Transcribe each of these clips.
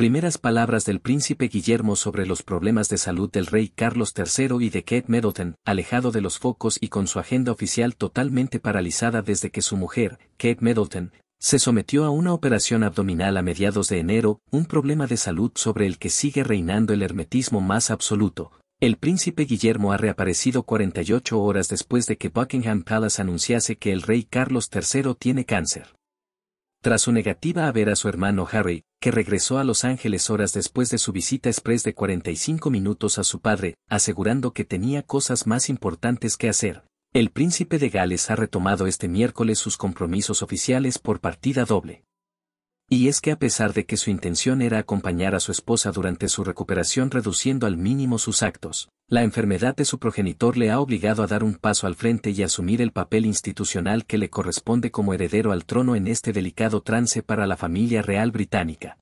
Primeras palabras del príncipe Guillermo sobre los problemas de salud del rey Carlos III y de Kate Middleton, alejado de los focos y con su agenda oficial totalmente paralizada desde que su mujer, Kate Middleton, se sometió a una operación abdominal a mediados de enero, un problema de salud sobre el que sigue reinando el hermetismo más absoluto. El príncipe Guillermo ha reaparecido 48 horas después de que Buckingham Palace anunciase que el rey Carlos III tiene cáncer. Tras su negativa a ver a su hermano Harry, que regresó a Los Ángeles horas después de su visita express de 45 minutos a su padre, asegurando que tenía cosas más importantes que hacer, el príncipe de Gales ha retomado este miércoles sus compromisos oficiales por partida doble. Y es que a pesar de que su intención era acompañar a su esposa durante su recuperación reduciendo al mínimo sus actos, la enfermedad de su progenitor le ha obligado a dar un paso al frente y asumir el papel institucional que le corresponde como heredero al trono en este delicado trance para la familia real británica.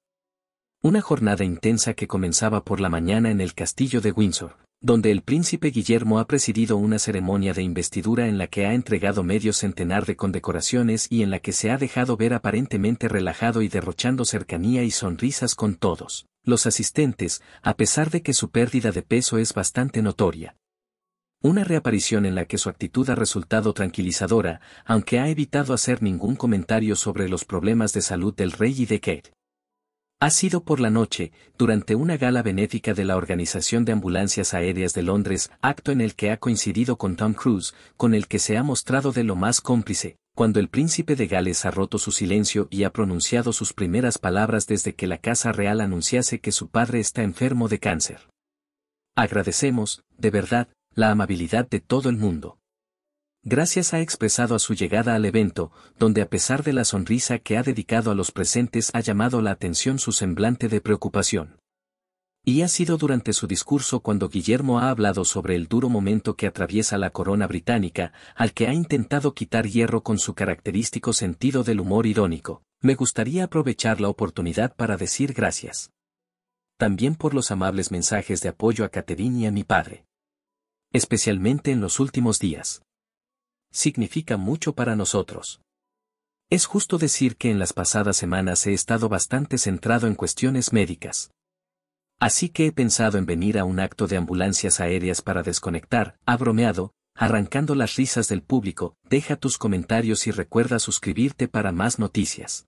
Una jornada intensa que comenzaba por la mañana en el castillo de Windsor, donde el príncipe Guillermo ha presidido una ceremonia de investidura en la que ha entregado medio centenar de condecoraciones y en la que se ha dejado ver aparentemente relajado y derrochando cercanía y sonrisas con todos los asistentes, a pesar de que su pérdida de peso es bastante notoria. Una reaparición en la que su actitud ha resultado tranquilizadora, aunque ha evitado hacer ningún comentario sobre los problemas de salud del rey y de Kate. Ha sido por la noche, durante una gala benéfica de la Organización de Ambulancias Aéreas de Londres, acto en el que ha coincidido con Tom Cruise, con el que se ha mostrado de lo más cómplice, cuando el príncipe de Gales ha roto su silencio y ha pronunciado sus primeras palabras desde que la Casa Real anunciase que su padre está enfermo de cáncer. Agradecemos, de verdad, la amabilidad de todo el mundo gracias ha expresado a su llegada al evento, donde a pesar de la sonrisa que ha dedicado a los presentes ha llamado la atención su semblante de preocupación. Y ha sido durante su discurso cuando Guillermo ha hablado sobre el duro momento que atraviesa la corona británica, al que ha intentado quitar hierro con su característico sentido del humor irónico. Me gustaría aprovechar la oportunidad para decir gracias. También por los amables mensajes de apoyo a Caterine y a mi padre. Especialmente en los últimos días significa mucho para nosotros. Es justo decir que en las pasadas semanas he estado bastante centrado en cuestiones médicas. Así que he pensado en venir a un acto de ambulancias aéreas para desconectar, ha bromeado, arrancando las risas del público, deja tus comentarios y recuerda suscribirte para más noticias.